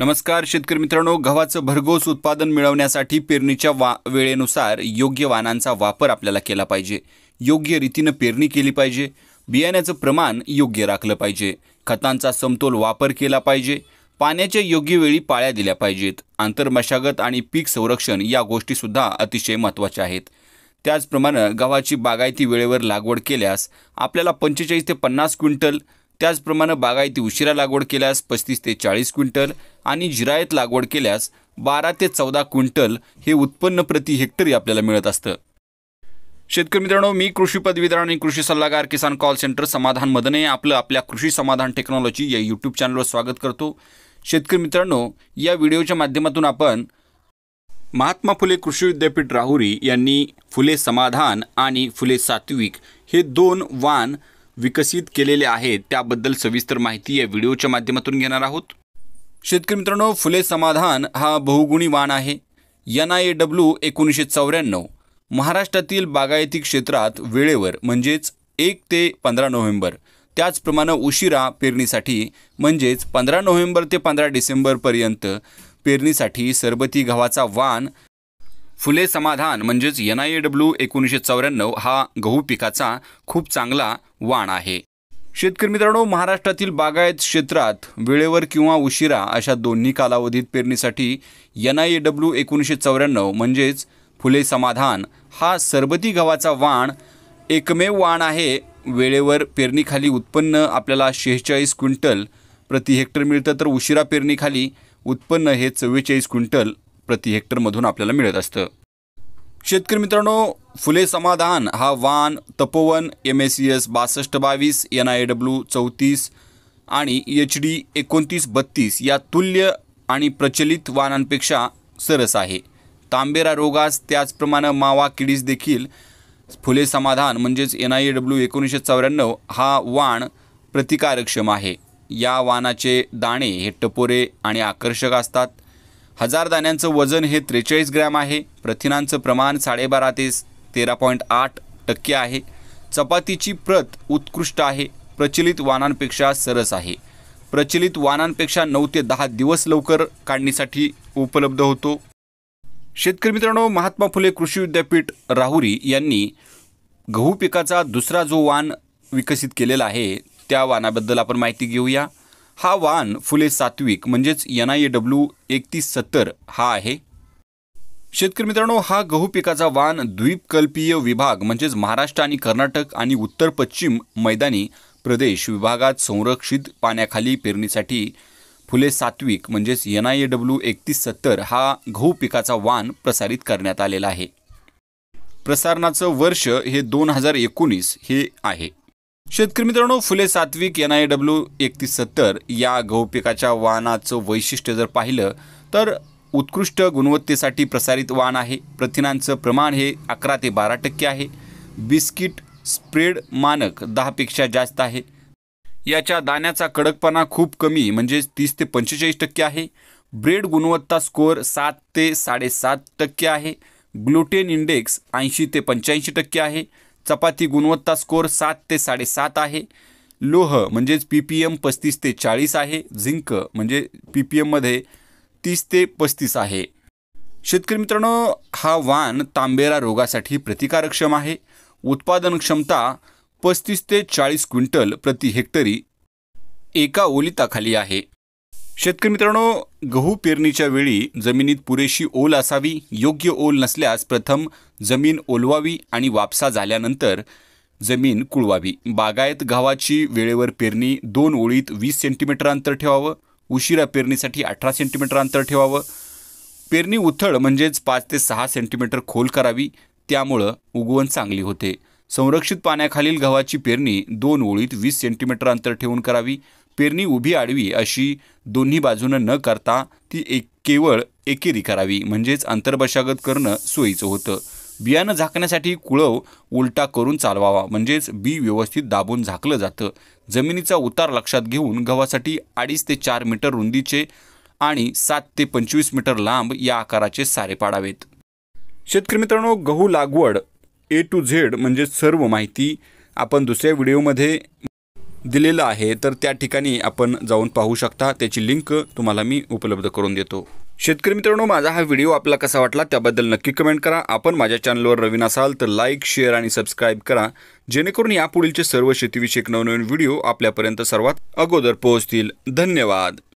नमस्कार शेतकरी मित्रांनो गव्हाचं भरघोस उत्पादन मिळवण्यासाठी पेरणीच्या वा वेळेनुसार योग्य वाहनांचा वापर आपल्याला केला पाहिजे योग्य रीतीनं पेरणी केली पाहिजे बियाण्याचं प्रमाण योग्य राखलं पाहिजे खतांचा समतोल वापर केला पाहिजे पाण्याच्या योग्य वेळी पाळ्या दिल्या पाहिजेत आंतरमशागत आणि पीक संरक्षण या गोष्टीसुद्धा अतिशय महत्त्वाच्या आहेत त्याचप्रमाणे गव्हाची बागायती वेळेवर लागवड केल्यास आपल्याला पंचेचाळीस ते पन्नास क्विंटल त्याचप्रमाणे बागायती उशिरा लागवड केल्यास पस्तीस ते चाळीस क्विंटल आणि जिरायत लागवड केल्यास बारा ते चौदा क्विंटल हे उत्पन्न प्रति हेक्टरी आपल्याला मिळत असतं शेतकरी मित्रांनो मी कृषी पदवीधर आणि कृषी सल्लागार किसान कॉल सेंटर समाधान मदने आपलं आपल्या कृषी समाधान टेक्नॉलॉजी या यूट्यूब चॅनलवर स्वागत करतो शेतकरी मित्रांनो या व्हिडिओच्या माध्यमातून आपण महात्मा फुले कृषी विद्यापीठ राहुरी यांनी फुले समाधान आणि फुले सात्विक हे दोन वान विकसित केलेले आहेत त्याबद्दल सविस्तर माहिती या व्हिडिओच्या माध्यमातून घेणार आहोत शेतकरी मित्रांनो फुले समाधान हा बहुगुणी वाण आहे एन आय ए डब्ल्यू एकोणीसशे चौऱ्याण्णव महाराष्ट्रातील बागायती क्षेत्रात वेळेवर म्हणजेच एक ते पंधरा नोव्हेंबर त्याचप्रमाणे उशिरा पेरणीसाठी म्हणजेच पंधरा नोव्हेंबर ते पंधरा डिसेंबरपर्यंत पेरणीसाठी सरबती गव्हाचा वाण फुले समाधान म्हणजेच एन आय ए डब्ल्यू एकोणीसशे चौऱ्याण्णव हा गहू पिकाचा खूप चांगला वाण आहे शेतकरी मित्रांनो महाराष्ट्रातील बागायत क्षेत्रात वेळेवर किंवा उशिरा अशा दोन्ही कालावधीत पेरणीसाठी एन आय ए डब्ल्यू एकोणीसशे चौऱ्याण्णव म्हणजेच फुले समाधान हा सरबती गव्हाचा वाण एकमेव वाण आहे वेळेवर पेरणीखाली उत्पन्न आपल्याला शेहेचाळीस क्विंटल प्रति हेक्टर मिळतं तर उशिरा पेरणीखाली उत्पन्न हे चव्वेचाळीस क्विंटल प्रति हेक्टरमधून आपल्याला मिळत असतं शेतकरी मित्रांनो फुले समाधान हा वान Tapovan M S C S बासष्ट बावीस एन आय डब्ल्यू चौतीस आणि एच डी एकोणतीस बत्तीस या तुल्य आणि प्रचलित वाणांपेक्षा सरस आहे तांबेरा रोगास त्याचप्रमाणे मावा किडीस देखील फुले समाधान म्हणजेच एन आय डब्ल्यू एकोणीसशे चौऱ्याण्णव हा वाण प्रतिकारक्षम आहे या वाणाचे दाणे हे टपोरे आणि आकर्षक असतात हजार दाण्यांचं वजन हे त्रेचाळीस ग्रॅम आहे प्रथिनांचं प्रमाण साडेबारा ते तेरा पॉईंट आठ टक्के आहे चपातीची प्रत उत्कृष्ट आहे प्रचलित वाणांपेक्षा सरस आहे प्रचलित वाणांपेक्षा नऊ ते दहा दिवस लवकर काढणीसाठी उपलब्ध होतो शेतकरी मित्रांनो महात्मा फुले कृषी विद्यापीठ राहुरी यांनी गहू पिकाचा दुसरा जो वाण विकसित केलेला आहे त्या वाणाबद्दल आपण माहिती घेऊया हा वाहन फुले सात्विक म्हणजेच एन आय ए डब्ल्यू एकतीस सत्तर हा आहे शेतकरी मित्रांनो हा गहू पिकाचा वाण द्वीपकल्पीय विभाग म्हणजेच महाराष्ट्र आणि कर्नाटक आणि उत्तर पश्चिम मैदानी प्रदेश विभागात संरक्षित पाण्याखाली पेरणीसाठी फुले सात्विक म्हणजेच एन आय ए डब्ल्यू एकतीस सत्तर हा गहू पिकाचा वाण प्रसारित करण्यात आलेला आहे प्रसारणाचं वर्ष हे दोन हजार एकोणीस हे आहे शेतकरी मित्रांनो फुले सात्विक एन आय डब्ल्यू एकतीस सत्तर या गहू पिकाच्या वाहनाचं वैशिष्ट्य जर पाहिलं तर उत्कृष्ट गुणवत्तेसाठी प्रसारित वाहन आहे प्रथिनांचं प्रमाण हे अकरा ते बारा टक्के आहे बिस्किट स्प्रेड मानक दहापेक्षा जास्त आहे याच्या दाण्याचा कडकपणा खूप कमी म्हणजे तीस ते पंचेचाळीस टक्के आहे ब्रेड गुणवत्ता स्कोअर सात ते साडेसात टक्के आहे ग्लुटेन इंडेक्स ऐंशी ते पंच्याऐंशी टक्के आहे चपाती गुणवत्ता स्कोर सात ते साडेसात आहे लोह म्हणजेच पी पी एम पस्तीस ते चाळीस आहे झिंक म्हणजे पी पी एममध्ये तीस ते पस्तीस आहे शेतकरी मित्रांनो हा वाण तांबेरा रोगासाठी प्रतिकारक्षम आहे उत्पादन क्षमता पस्तीस ते चाळीस क्विंटल प्रति हेक्टरी एका ओलिताखाली आहे शेतकरी मित्रांनो गहू पेरणीच्या वेळी जमिनीत पुरेशी ओल असावी योग्य ओल नसल्यास प्रथम जमीन ओलवावी आणि वापसा झाल्यानंतर जमीन कुळवावी बागायत गव्हाची वेळेवर पेरणी दोन ओळीत वीस सेंटीमीटर अंतर ठेवावं उशिरा पेरणीसाठी अठरा सेंटीमीटर अंतर ठेवावं पेरणी उथळ म्हणजेच पाच ते सहा सेंटीमीटर खोल करावी त्यामुळं उगवण चांगली होते संरक्षित पाण्याखालील गव्हाची पेरणी दोन ओळीत वीस सेंटीमीटर अंतर ठेवून करावी पेरणी उभी आडवी अशी दोन्ही बाजूनं न करता ती एक केवळ एकेरी करावी म्हणजेच आंतरबशागत करणं सोयीचं होतं बियाणं झाकण्यासाठी कुळव उलटा करून चालवावा म्हणजेच बी व्यवस्थित दाबून झाकलं जातं जमिनीचा उतार लक्षात घेऊन गव्हासाठी अडीच ते चार मीटर रुंदीचे आणि सात ते पंचवीस मीटर लांब या आकाराचे सारे पाडावेत शेतकरी मित्रांनो गहू लागवड ए टू झेड म्हणजे सर्व माहिती आपण दुसऱ्या व्हिडिओमध्ये दिलेलं आहे तर त्या ठिकाणी आपण जाऊन पाहू शकता त्याची लिंक तुम्हाला मी उपलब्ध करून देतो शेतकरी मित्रांनो माझा हा व्हिडिओ आपला कसा वाटला त्याबद्दल नक्की कमेंट करा आपण माझ्या चॅनलवर नवीन असाल तर लाईक शेअर आणि सबस्क्राईब करा जेणेकरून यापुढीलचे सर्व शेतीविषयक नवनवीन व्हिडिओ आपल्यापर्यंत सर्वात अगोदर पोहोचतील धन्यवाद